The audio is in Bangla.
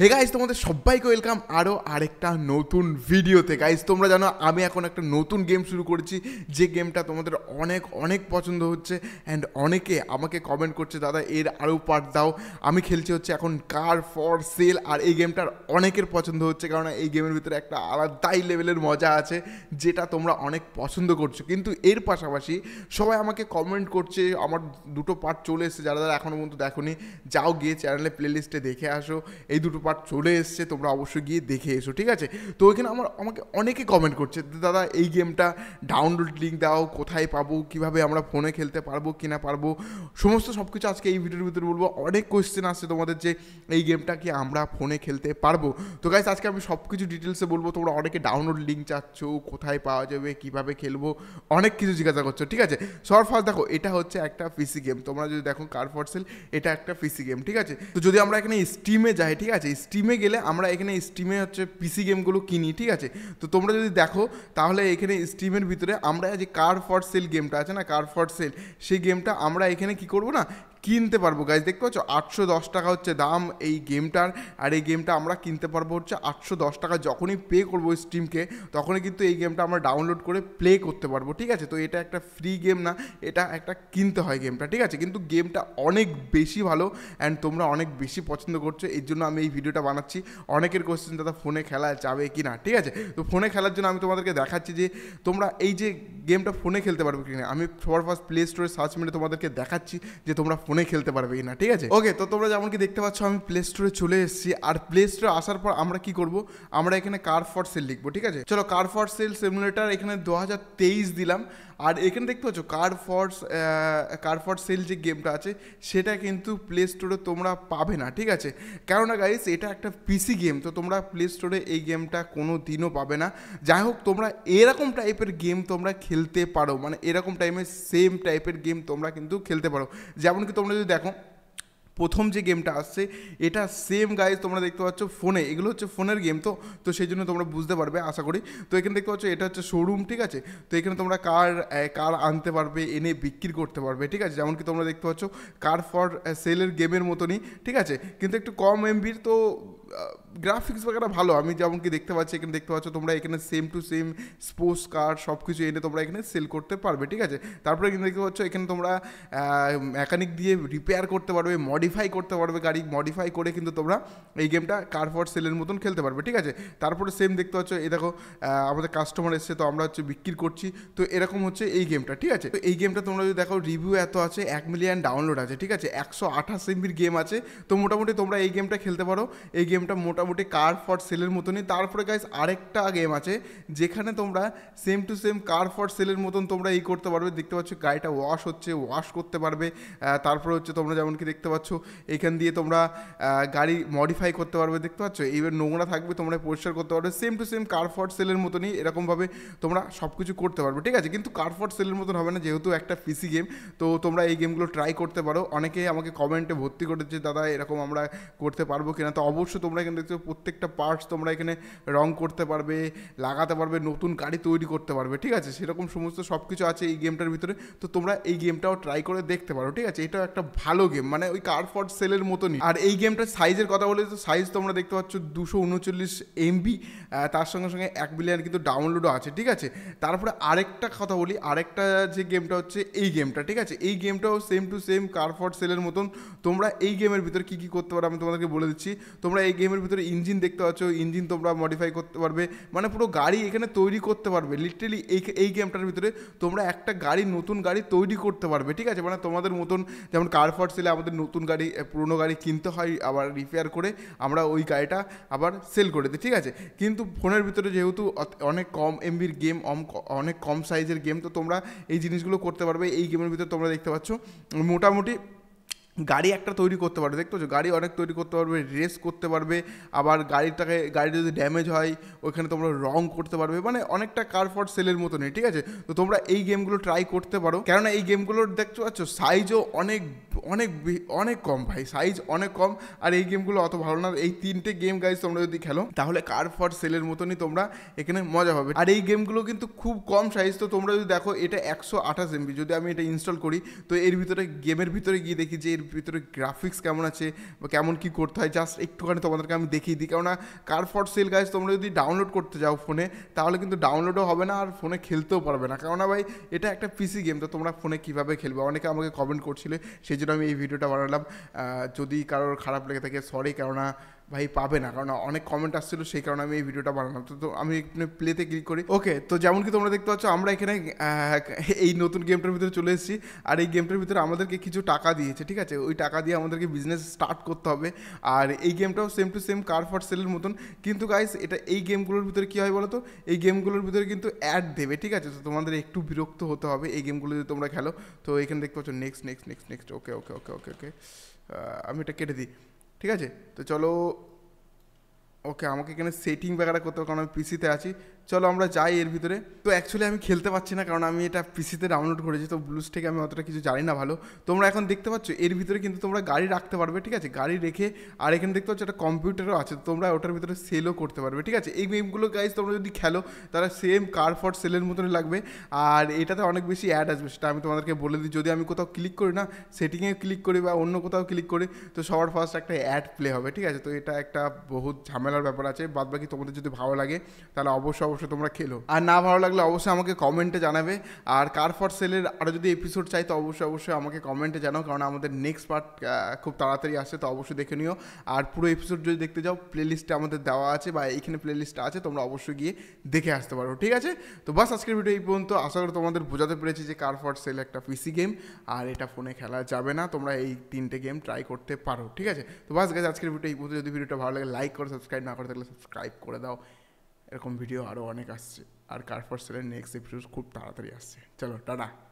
হে গাইজ তোমাদের সবাইকে ওয়েলকাম আরও আরেকটা নতুন ভিডিওতে গাইজ তোমরা জানো আমি এখন একটা নতুন গেম শুরু করেছি যে গেমটা তোমাদের অনেক অনেক পছন্দ হচ্ছে অ্যান্ড অনেকে আমাকে কমেন্ট করছে দাদা এর আরও পার্ট দাও আমি খেলছি হচ্ছে এখন কার ফর সেল আর এই গেমটার অনেকের পছন্দ হচ্ছে কারণ এই গেমের ভিতরে একটা আলাদাই লেভেলের মজা আছে যেটা তোমরা অনেক পছন্দ করছো কিন্তু এর পাশাপাশি সবাই আমাকে কমেন্ট করছে আমার দুটো পার্ট চলে এসেছে যারা যারা এখনও পর্যন্ত দেখো যাও গিয়ে চ্যানেলে প্লেলিস্টে দেখে আসো এই দুটো পার্ট চলে এসছে তোমরা অবশ্যই গিয়ে দেখে এসো ঠিক আছে তো ওইখানে আমার আমাকে অনেকে কমেন্ট করছে দাদা এই গেমটা ডাউনলোড লিঙ্ক দাও কোথায় পাবো কীভাবে আমরা ফোনে খেলতে পারবো কি না পারবো সমস্ত সব কিছু আজকে এই ভিডিওর ভিতরে বলবো অনেক কোয়েশ্চেন আসছে তোমাদের যে এই গেমটা কি আমরা ফোনে খেলতে পারবো তো গাইজ আজকে আমি সব কিছু ডিটেলসে বলবো তোমরা অনেকে ডাউনলোড লিঙ্ক চাচ্ছ কোথায় পাওয়া যাবে কীভাবে খেলবো অনেক কিছু জিজ্ঞাসা করছো ঠিক আছে সর ফার্স্ট দেখো এটা হচ্ছে একটা পিসি গেম তোমরা যদি দেখো কার সেল এটা একটা পিসি গেম ঠিক আছে তো যদি আমরা এখানে স্টিমে যাই ঠিক আছে স্টিমে গেলে আমরা এখানে স্টিমে হচ্ছে পিসি গেমগুলো কিনি ঠিক আছে তো তোমরা যদি দেখো তাহলে এখানে স্টিমের ভিতরে আমরা যে কার ফর সেল গেমটা আছে না কার ফর সেল সেই গেমটা আমরা এখানে কি করব না কিনতে পারবো গাইজ দেখতে পাচ্ছ আটশো দশ টাকা হচ্ছে দাম এই গেমটার আর এই গেমটা আমরা কিনতে পারবো হচ্ছে আটশো দশ টাকা যখনই পে করবো স্ট্রিমকে তখনই কিন্তু এই গেমটা আমরা ডাউনলোড করে প্লে করতে পারবো ঠিক আছে তো এটা একটা ফ্রি গেম না এটা একটা কিনতে হয় গেমটা ঠিক আছে কিন্তু গেমটা অনেক বেশি ভালো অ্যান্ড তোমরা অনেক বেশি পছন্দ করছো এর জন্য আমি এই ভিডিওটা বানাচ্ছি অনেকের কোয়েশ্চেন দাদা ফোনে খেলা যাবে কি না ঠিক আছে তো ফোনে খেলার জন্য আমি তোমাদেরকে দেখাচ্ছি যে তোমরা এই যে গেমটা ফোনে খেলতে পারবে কি না আমি সবার ফার্স্ট প্লে স্টোরে সার্চ মেরে তোমাদেরকে দেখাচ্ছি যে তোমরা ফোনে ফোনে খেলতে পারবে না ঠিক আছে ওকে তো তোমরা যেমন কি দেখতে পাচ্ছ আমি প্লে স্টোরে চলে এসেছি আর প্লে স্টোরে আসার পর আমরা কি করব আমরা এখানে কার ফর সেল লিখবো ঠিক আছে চলো কার ফর সেল সিমুলেটার এখানে দু দিলাম আর এখানে দেখতে পাচ্ছ car for car for sale যে গেমটা আছে সেটা কিন্তু প্লে স্টোরে তোমরা পাবে না ঠিক আছে কেননা গাইস এটা একটা পিসি গেম তো তোমরা প্লে স্টোরে এই গেমটা কোনো দিনও পাবে না যাই হোক তোমরা এরকম টাইপের গেম তোমরা খেলতে পারো মানে এরকম টাইমে সেম টাইপের গেম তোমরা কিন্তু খেলতে পারো যেমন কি তোমরা যদি দেখো প্রথম যে গেমটা আসছে এটা সেম গাইজ তোমরা দেখতে পাচ্ছ ফোনে এগুলো হচ্ছে ফোনের গেম তো তো সেই জন্য তোমরা বুঝতে পারবে আশা করি তো এখানে দেখতে পাচ্ছ এটা হচ্ছে শোরুম ঠিক আছে তো এখানে তোমরা কার কার আনতে পারবে এনে বিক্রি করতে পারবে ঠিক আছে যেমন কি তোমরা দেখতে পাচ্ছ কার ফর সেলের গেমের মতনই ঠিক আছে কিন্তু একটু কম এমবির তো গ্রাফিক্স বাগেরা ভালো আমি যেমন কি দেখতে পাচ্ছি এখানে দেখতে পাচ্ছ তোমরা এখানে same to same sports car সব কিছু এনে তোমরা এখানে সেল করতে পারবে ঠিক আছে তারপরে কিন্তু দেখতে পাচ্ছ এখানে তোমরা মেকানিক দিয়ে রিপেয়ার করতে পারবে মডিফাই করতে পারবে গাড়ি মডিফাই করে কিন্তু তোমরা এই গেমটা কার ফর সেলের মতন খেলতে পারবে ঠিক আছে তারপরে সেম দেখতে পাচ্ছ এ দেখো আমাদের কাস্টমার এসছে তো আমরা হচ্ছে বিক্রি করছি তো এরকম হচ্ছে এই গেমটা ঠিক আছে তো এই গেমটা তোমরা যদি দেখো রিভিউ এত আছে এক মিলিয়ন ডাউনলোড আছে ঠিক আছে একশো আঠাশ এমবির গেম আছে তো মোটামুটি তোমরা এই গেমটা খেলতে পারো এই গেম গেমটা মোটামুটি কার ফর সেলের মতনই তারপরে গাইজ আরেকটা গেম আছে যেখানে তোমরা same to same car for সেলের মতন তোমরা এই করতে পারবে দেখতে পাচ্ছ গাড়িটা ওয়াশ হচ্ছে ওয়াশ করতে পারবে তারপরে হচ্ছে তোমরা যেমন কি দেখতে পাচ্ছ এখান দিয়ে তোমরা গাড়ি মডিফাই করতে পারবে দেখতে পাচ্ছ এইবার নোংরা থাকবে তোমরা পরিষ্কার করতে পারবে same to same car for সেলের মতনই এরকমভাবে তোমরা সব কিছু করতে পারবে ঠিক আছে কিন্তু কার ফর সেলের মতন হবে না যেহেতু একটা পিসি গেম তো তোমরা এই গেমগুলো ট্রাই করতে পারো অনেকে আমাকে কমেন্টে ভর্তি করেছে দাদা এরকম আমরা করতে পারবো কিনা তো অবশ্যই তোমরা এখানে দেখতে প্রত্যেকটা পার্টস তোমরা এখানে রং করতে পারবে লাগাতে পারবে নতুন গাড়ি তৈরি করতে পারবে ঠিক আছে সেরকম সমস্ত সব কিছু আছে এই গেমটার ভিতরে তো তোমরা এই গেমটাও ট্রাই করে দেখতে পারো ঠিক আছে এটাও একটা ভালো গেম মানে ওই কার ফর সেলের মতনই আর এই গেমটার সাইজের কথা বলে তো সাইজ তোমরা দেখতে পাচ্ছ দুশো উনচল্লিশ এমবি তার সঙ্গে সঙ্গে এক বিলিয়ন কিন্তু ডাউনলোডও আছে ঠিক আছে তারপরে আরেকটা কথা বলি আরেকটা যে গেমটা হচ্ছে এই গেমটা ঠিক আছে এই গেমটাও same to same car for সেলের মতন তোমরা এই গেমের ভিতরে কী কী করতে পারো আমি তোমাদেরকে বলে দিচ্ছি তোমরা এই গেমের ভিতরে ইঞ্জিন দেখতে পাচ্ছ ইঞ্জিন তোমরা মডিফাই করতে পারবে মানে পুরো গাড়ি এখানে তৈরি করতে পারবে লিটারেলি এই এই গেমটার ভিতরে তোমরা একটা গাড়ি নতুন গাড়ি তৈরি করতে পারবে ঠিক আছে মানে তোমাদের মতন যেমন কার ফার সেলে আমাদের নতুন গাড়ি পুরনো গাড়ি কিনতে হয় আবার রিপেয়ার করে আমরা ওই গাড়িটা আবার সেল করে দিই ঠিক আছে কিন্তু ফোনের ভিতরে যেহেতু অনেক কম এমবির গেম অনেক কম সাইজের গেম তো তোমরা এই জিনিসগুলো করতে পারবে এই গেমের ভিতরে তোমরা দেখতে পাচ্ছ মোটামুটি গাড়ি একটা তৈরি করতে পারবে দেখতে পাচ্ছ গাড়ি অনেক তৈরি করতে পারবে রেস করতে পারবে আবার গাড়িটাকে গাড়ি যদি ড্যামেজ হয় ওইখানে তোমরা রং করতে পারবে মানে অনেকটা কার ফর সেলের মতনই ঠিক আছে তো তোমরা এই গেমগুলো ট্রাই করতে পারো কেননা এই গেমগুলোর দেখতে পাচ্ছ সাইজও অনেক অনেক অনেক কম ভাই সাইজ অনেক কম আর এই গেমগুলো অত ভালো না এই তিনটে গেম গাইজ তোমরা যদি খেলো তাহলে কার ফর সেলের মতনই তোমরা এখানে মজা হবে আর এই গেমগুলো কিন্তু খুব কম সাইজ তো তোমরা যদি দেখো এটা একশো আঠাশ এমবি যদি আমি এটা ইনস্টল করি তো এর ভিতরে গেমের ভিতরে গিয়ে দেখি যে এর ভিতরে গ্রাফিক্স কেমন আছে বা কেমন কী করতে হয় জাস্ট একটুখানি তোমাদেরকে আমি দেখিয়ে দিই কেননা কার ফর সেল গাইজ তোমরা যদি ডাউন ডাউনলোড করতে যাও ফোনে তাহলে কিন্তু ডাউনলোডও হবে না আর ফোনে খেলতেও পারবে না কেননা ভাই এটা একটা পিসি গেম তো তোমরা ফোনে কীভাবে খেলবে অনেকে আমাকে কমেন্ট করছিলে সেই জন্য আমি এই ভিডিওটা বানালাম যদি কারোর খারাপ লেগে থাকে সরি কেননা ভাই পাবে না কারণ অনেক কমেন্ট আসছিল সেই কারণে আমি এই ভিডিওটা বানালাম তো আমি প্লেতে ক্লিক করি ওকে তো যেমন কি তোমরা দেখতে পাচ্ছ আমরা এখানে এই নতুন গেমটার ভিতরে চলে এসেছি আর এই গেমটার ভিতরে আমাদেরকে কিছু টাকা দিয়েছে ঠিক আছে ওই টাকা দিয়ে আমাদেরকে বিজনেস স্টার্ট করতে হবে আর এই গেমটাও same to same car for সেলের মতন কিন্তু গাইস এটা এই গেমগুলোর ভিতরে কী হয় বলো তো এই গেমগুলোর ভিতরে কিন্তু অ্যাড দেবে ঠিক আছে তো তোমাদের একটু বিরক্ত হতে হবে এই গেমগুলো যদি তোমরা খেলো তো এখানে দেখতে পাচ্ছ next next next next okay okay okay okay okay আমি এটা কেটে দিই ঠিক আছে তো চলো ওকে আমাকে এখানে সেটিং বাগেরা করতে হবে কারণ আমি পিসিতে আছি চলো আমরা যাই এর ভিতরে তো অ্যাকচুয়ালি আমি খেলতে পারছি না কারণ আমি এটা পিসিতে ডাউনলোড করেছি তো ব্লুস থেকে আমি অতটা কিছু জানি না ভালো তোমরা এখন দেখতে পাচ্ছ এর ভিতরে কিন্তু তোমরা গাড়ি রাখতে পারবে ঠিক আছে গাড়ি রেখে আর এখানে দেখতে পাচ্ছ একটা কম্পিউটারও আছে তোমরা ওটার ভিতরে সেলও করতে পারবে ঠিক আছে এই গেমগুলো গাইজ তোমরা যদি খেলো তারা সেম কার ফর সেলের মতন লাগবে আর এটাতে অনেক বেশি অ্যাড আসবে সেটা আমি তোমাদেরকে বলে দিই যদি আমি কোথাও ক্লিক করি না সেটিংয়ে ক্লিক করি বা অন্য কোথাও ক্লিক করি তো সবার ফার্স্ট একটা অ্যাড প্লে হবে ঠিক আছে তো এটা একটা বহুত ঝামেলার ব্যাপার আছে বাদ বাকি তোমাদের যদি ভালো লাগে তাহলে অবশ্য অবশ্যই তোমরা খেলো আর না ভালো লাগলে অবশ্যই আমাকে কমেন্টে জানাবে আর কার ফর সেলের আরও যদি এপিসোড চাই তো অবশ্যই অবশ্যই আমাকে কমেন্টে জানাও কারণ আমাদের নেক্সট পার্ট খুব তাড়াতাড়ি আসে তো অবশ্যই দেখে নিও আর পুরো এপিসোড যদি দেখতে যাও প্লেলিস্টে আমাদের দেওয়া আছে বা এইখানে প্লেলিস্ট আছে তোমরা অবশ্যই গিয়ে দেখে আসতে পারো ঠিক আছে তো বাস আজকের ভিডিও এই পর্যন্ত আশা করি তোমাদের বোঝাতে পেরেছি যে কার ফর সেল একটা পিসি গেম আর এটা ফোনে খেলা যাবে না তোমরা এই তিনটে গেম ট্রাই করতে পারো ঠিক আছে তো বাস গেছে আজকের ভিডিও এই পর্যন্ত যদি ভিডিওটা ভালো লাগে লাইক করো সাবস্ক্রাইব না করে থাকলে সাবস্ক্রাইব করে দাও এরকম ভিডিও আরো অনেক আসছে আর কার্পোরসেল नेक्स्ट एपिसोड খুব তাড়াতাড়ি আসছে চলো টাটা